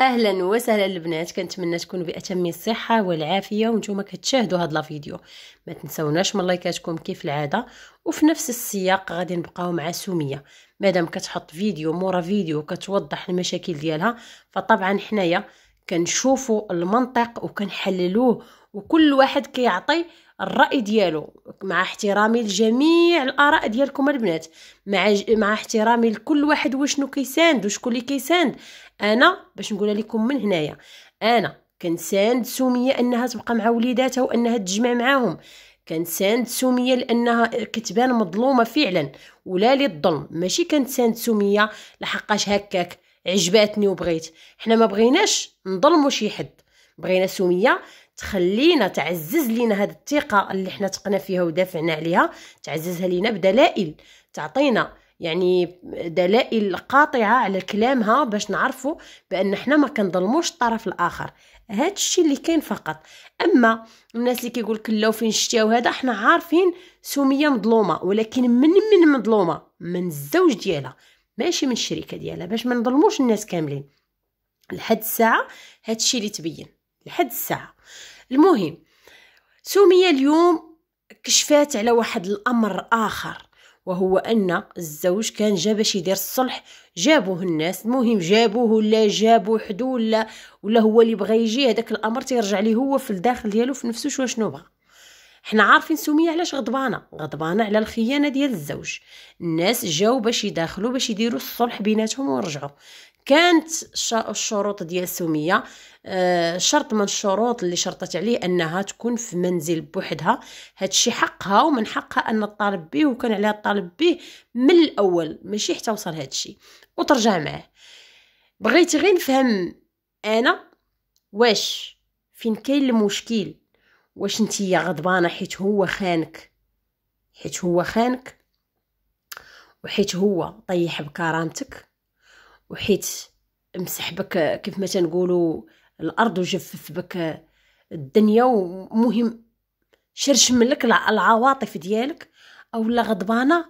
اهلا وسهلا البنات كنتمنى تكونوا باتم الصحه والعافيه وانتم كتشاهدوا هذا الفيديو ما تنساوناش من لايكاتكم كيف العاده وفي نفس السياق غادي نبقاو مع سميه مادام كتحط فيديو مورا فيديو كتوضح المشاكل ديالها فطبعا حنايا كنشوفوا المنطق وكنحللوه وكل واحد كيعطي الراي ديالو مع احترامي لجميع الاراء ديالكم البنات مع ج... مع احترامي لكل واحد وشنو كيساند وشكون اللي كيساند انا باش نقولها لكم من هنايا انا كنساند سميه انها تبقى مع وليداتها وانها تجمع معاهم كنساند سميه لانها كتبان مظلومه فعلا ولا للظلم ماشي كنساند سميه لحقاش هكاك عجباتني وبغيت حنا ما بغيناش نظلموا شي حد بغينا سميه تخلينا تعزز لينا هاد الثقه اللي حنا تقنا فيها ودافعنا عليها تعززها لينا بدلائل تعطينا يعني دلائل قاطعه على كلامها باش نعرفوا بان حنا ما كنظلموش الطرف الاخر هاد الشيء اللي كاين فقط اما الناس اللي كيقول لك لا وفين شتي وهذا حنا عارفين سميه مظلومه ولكن من من مظلومه من الزوج ديالها ماشي من الشركه ديالها باش ما نظلموش الناس كاملين لحد الساعه هاد الشيء اللي تبين لحد الساعة المهم سمية اليوم كشفات على واحد الأمر آخر وهو أن الزوج كان جا باش يدير الصلح جابوه الناس المهم جابوه ولا جابو حدو ولا ولا هو اللي بغى يجي هذاك الأمر تيرجع ليه هو في الداخل ديالو في نفسه شو شنو بغى حنا عارفين سمية علاش غضبانة غضبانة على الخيانة ديال الزوج الناس جاو باش يداخلوا باش يديروا الصلح بيناتهم ويرجعوا كانت الشروط ديال سميه آه، شرط من الشروط اللي شرطت عليه انها تكون في منزل بوحدها هادشي حقها ومن حقها ان الطالب به وكان عليها الطالب به من الاول ماشي حتى وصل هادشي وترجع معاه بغيت غير نفهم انا واش فين كاين المشكل واش نتيا غضبانه حيت هو خانك حيت هو خانك وحيت هو طيح بكرامتك وحيت مسح بك كيف ما تنقولوا الارض وجفف بك الدنيا ومهم شرشم لك العواطف ديالك اولا غضبانه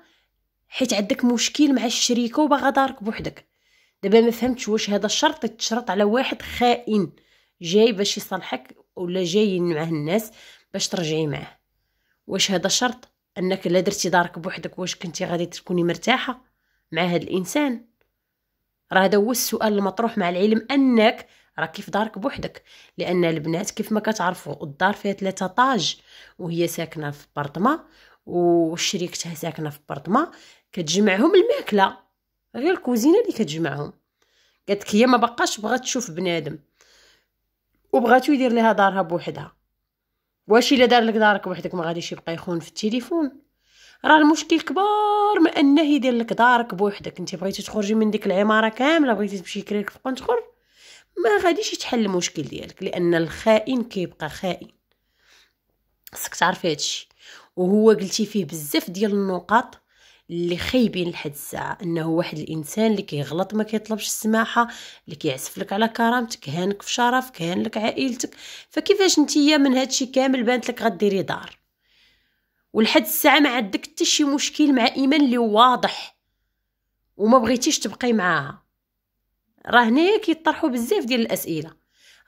حيت عندك مشكل مع الشريكه وباغا دارك بوحدك دابا ما فهمتش واش هذا الشرط تشرط على واحد خائن جاي باش يصلحك ولا جاي معه الناس باش ترجعي معاه واش هذا شرط انك لا درتي دارك بوحدك واش كنتي غادي تكوني مرتاحه مع هذا الانسان راه هذا هو السؤال المطروح مع العلم انك راك في دارك بوحدك لان البنات كيف ما كتعرفوا الدار فيها ثلاثه طاج وهي ساكنه في بارطما وشريكتها ساكنه في بارطما كتجمعهم الماكله غير الكوزينه اللي كتجمعهم قالت هي ما بقاش بغات تشوف بنادم وبغاتو يدير لها دارها بوحدها واش الا دار لك دارك بوحدك ما غاديش يبقى يخون في التليفون راه المشكل كبار ما انه يدير لك دارك بوحدك انت بغيتي تخرجي من ديك العماره كامله بغيتي تمشي كريك في قنتخر ما غاديش يتحل المشكل ديالك لان الخائن كيبقى خائن خصك تعرفي هادشي وهو قلتي فيه بزاف ديال النقاط اللي خايبين لحد الساعه انه واحد الانسان اللي كيغلط ما كيطلبش السماحه اللي كيعسف لك على كرامتك هانك في شرفك هان لك عائلتك فكيفاش نتيا من هادشي كامل بانت لك غديري دار ولحد الساعه ما عندك حتى شي مشكل مع ايمان اللي واضح وما بغيتيش تبقي معاها راه هنايا كيطرحوا بزاف ديال الاسئله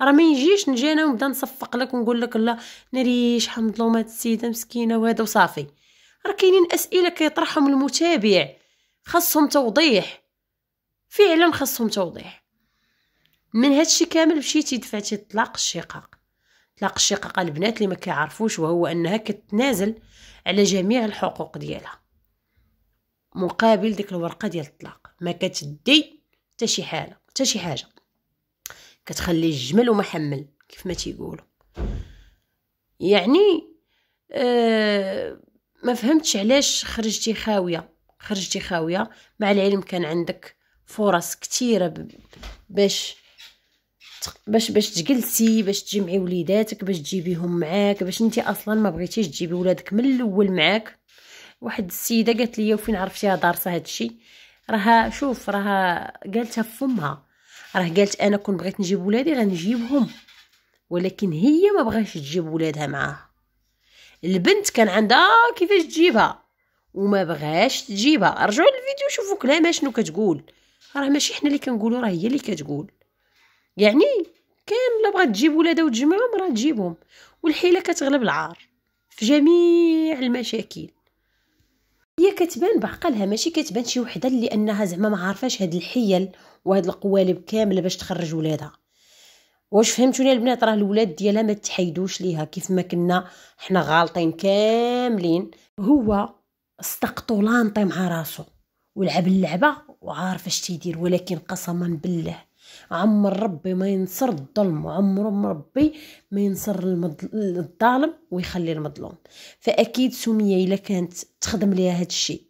راه ما يجيش نجي انا ونبدا نصفق لك ونقول لك لا ناري شحال مظلومه هاد السيده مسكينه وهذا وصافي راه كاينين اسئله كيطرحهم المتابع خاصهم توضيح فعلا خاصهم توضيح من هادشي كامل مشيتي دفعتي طلاق الشقاق تلاقى الشقاقه البنات اللي ما كيعرفوش وهو انها كتنازل على جميع الحقوق ديالها مقابل ديك الورقه ديال الطلاق ما كتدي حتى شي حاله حتى شي حاجه كتخلي الجمل وما حمل كيف ما تيقولوا يعني آه ما فهمتش علاش خرجتي خاويه خرجتي خاويه مع العلم كان عندك فرص كثيره باش باش باش تجلسي باش تجمعي وليداتك باش تجيبيهم معاك باش انت اصلا ما بغيتيش تجيبي ولادك من الاول معاك واحد السيده قالت لي وفين عرفتيها دارسه هادشي راها شوف راها قالتها فمها راه قالت انا كون بغيت نجيب ولادي غنجيبهم ولكن هي ما بغاش تجيب ولادها معاها البنت كان عندها آه، كيفاش تجيبها وما بغاش تجيبها رجعوا للفيديو شوفوا كلامها شنو كتقول راه ماشي حنا اللي كنقولوا راه هي اللي كتقول يعني لا بغات تجيب ولادها وتجمعهم راه تجيبهم والحيله كتغلب العار في جميع المشاكل هي كتبان بعقلها ماشي كتبان شي وحده اللي انها زعما ما عارفاش هاد الحيل وهاد القوالب كامله باش تخرج ولادها واش فهمتوني البنات راه الولاد ديالها ما تحيدوش ليها كيف ما كنا حنا غالطين كاملين هو استقطو لانطي مع راسو ولعب اللعبه وعارف اش تيدير ولكن قسما بالله عمر ربي ما ينصر الظلم وعمر ربي ما ينصر الظالم ويخلي المظلوم فاكيد سميه الا كانت تخدم ليها هذا الشيء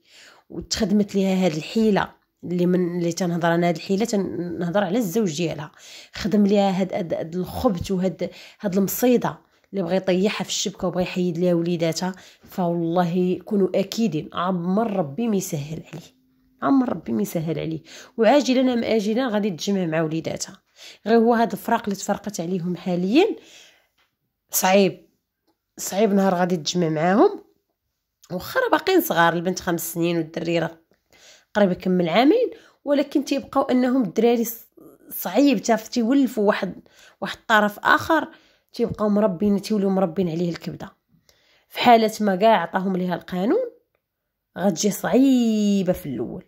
وتخدمت ليها هاد الحيله اللي من اللي تنهضر انا هاد الحيله تنهضر على الزوج ديالها خدم ليها هاد, هاد, هاد الخبت وهاد هاد المصيده اللي بغى يطيحها في الشبكه وبغى يحيد ليها وليداتها فوالله كونوا اكيدين عمر ربي ما يسهل عليه عمر ربي ما يسهل عليه وعاجلا ام اجلا غادي تجمع مع وليداتها غير هو هاد الفراق اللي تفرقت عليهم حاليا صعيب صعيب نهار غادي تجمع معاهم واخا راه باقيين صغار البنت خمس سنين والدري راه قريب يكمل عامين ولكن تيبقاو انهم الدراري صعيب تاف تيولفوا واحد واحد الطرف اخر تيبقاو مربين تيوليو مربين عليه الكبده في حاله ما كاع عطاهم ليها القانون غتجي صعيبه في الاول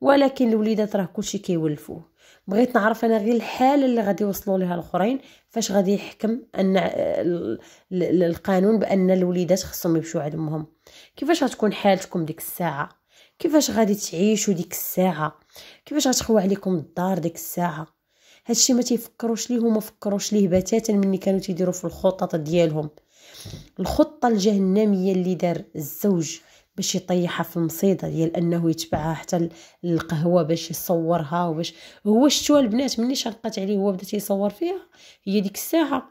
ولكن الوليدات راه كلشي كيولفوه بغيت نعرف انا غير الحاله اللي غادي يوصلوا ليها الاخرين فاش غادي يحكم ان القانون بان الوليدات خصهم يمشيو عند امهم كيفاش غتكون حالتكم ديك الساعه كيفاش غادي تعيشوا ديك الساعه كيفاش غتخوى عليكم الدار ديك الساعه هادشي ما تيفكروش ليه وما فكروش ليه بتاتا ملي كانوا تيديروا في الخطط ديالهم الخطه الجهنميه اللي دار الزوج باش يطيحها في المصيده ديال انه يتبعها حتى القهوه باش يصورها وباش هو شتو البنات ملي شرقت عليه هو بدا تيصور فيها هي ديك الساعه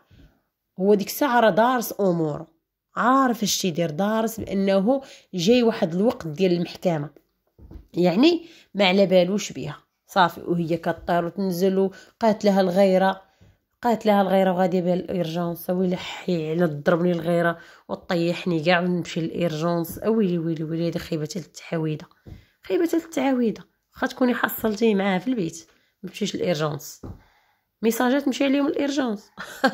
هو ديك الساعه راه دارس اموره عارف اش تيدير دارس بانه جاي واحد الوقت ديال المحكمه يعني ما على بالوش بها صافي وهي كطير وتنزل وقاتلها الغيره قالت لها الغيره وغادي بها الارجونس ويلي حي على ضربني الغيره وطيحني كاع ونمشي للارجونس ويلي ويلي ويلي هذه خيبه التعويده خيبه التعويده واخا تكوني حصلتيه معاه في البيت ما تمشيش للارجونس ميساجات مشي عليهم الارجونس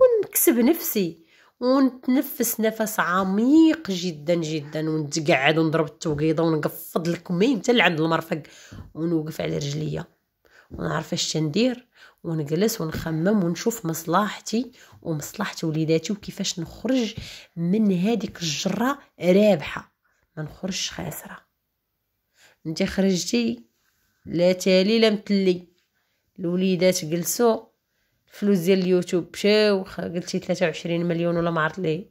ونكسب نفسي ونتنفس نفس عميق جدا جدا ونتقعد ونضرب التوقيضه ونقفض الكمين حتى لعند المرفق ونوقف على رجليا ونعرف اش تندير ونجلس ونخمم ونشوف مصلحتي ومصلحة وليداتي وكيفاش نخرج من هذيك الجرة رابحة ما نخرجش خاسرة انت خرجتي لا تالي لا متلي الوليدات جلسوا الفلوس ديال اليوتيوب مشاو قلتي 23 مليون ولا ما عرفت ليه اللي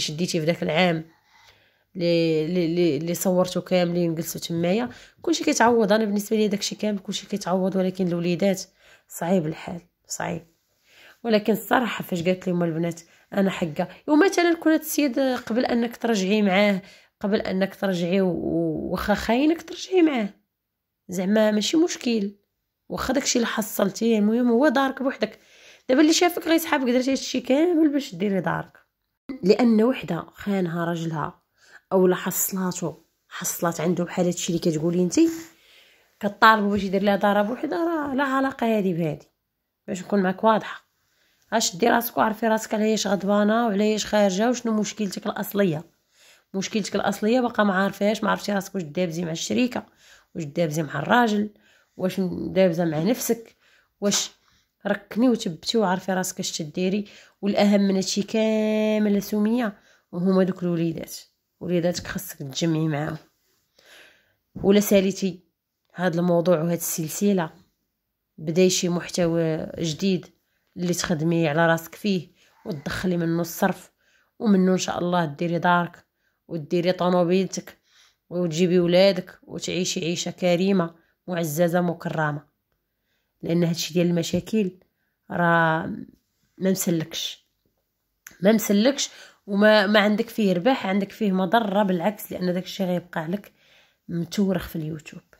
شديتي في داك العام اللي اللي صورتو كاملين جلسوا تمايا كلشي كيتعوض انا بالنسبه لي داكشي كامل كلشي كيتعوض ولكن الوليدات صعيب الحال صعيب ولكن الصراحه فاش قالت لهم البنات انا حقه ومثلا كون السيد قبل انك ترجعي معاه قبل انك ترجعي واخا خاينك ترجعي معاه زعما ماشي مشكل واخا داكشي اللي حصلتيه المهم هو دارك بوحدك دابا اللي شافك غيسحابك درتي هادشي كامل باش ديري دارك لان وحده خانها راجلها او حصلاتو حصلات عنده بحال هادشي اللي كتقولي انتي كطالبو باش يدير لها ضرب وحده راه لا علاقه هادي بهادي باش نكون معاك واضحه اش دير راسك وعرفي راسك علاش غضبانه وعلاش خارجه وشنو مشكلتك الاصليه مشكلتك الاصليه باقا ما عارفاش ما عرفتي راسك واش دابزي مع الشريكه واش دابزي مع الراجل واش دابزه مع نفسك واش ركني وتبتي وعرفي راسك اش تديري والاهم من هادشي كامل سميه وهما دوك الوليدات وليداتك خاصك تجمعي معاهم ولا ساليتي هذا الموضوع وهاد السلسله بداي شي محتوى جديد اللي تخدمي على راسك فيه وتدخلي منه الصرف ومنه ان شاء الله ديري دارك وديري طوموبيلتك وتجيبي ولادك وتعيشي عيشه كريمه معززه مكرمه لان هادشي ديال المشاكل راه ما مسلكش ما مسلكش وما ما عندك فيه ربح عندك فيه مضره بالعكس لان داكشي غيبقى لك متورخ في اليوتيوب